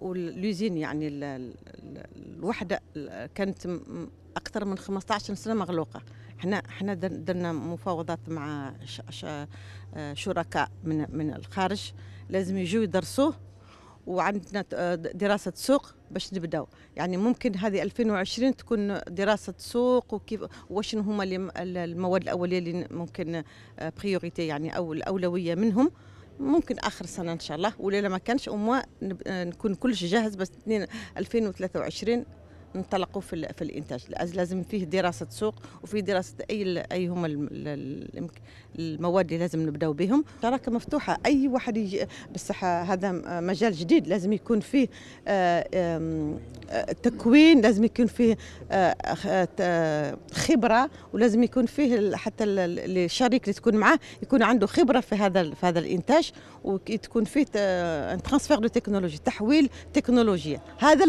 واللوزين يعني الوحده كانت اكثر من 15 سنه مغلوقه حنا حنا درنا مفاوضات مع شركاء من من الخارج لازم يجوا يدرسوه وعندنا دراسه سوق باش نبداو يعني ممكن هذه 2020 تكون دراسه سوق وكيف وشن هما المواد الاوليه اللي ممكن بريوريتي آه، يعني او الاولويه منهم ممكن اخر سنه ان شاء الله ولا ما كانش اموا آه، نكون كلش جاهز بس 2023 انطلقوا في في الانتاج لازم فيه دراسه سوق وفي دراسه اي اي هما المواد اللي لازم نبداو بهم شراكه مفتوحه اي واحد يجي بصح هذا مجال جديد لازم يكون فيه آه، التكوين لازم يكون فيه آه، آه، خبره ولازم يكون فيه حتى الشريك اللي تكون معاه يكون عنده خبره في هذا في هذا الانتاج وتكون فيه ترانسفير دو تكنولوجي تحويل تكنولوجيا هذا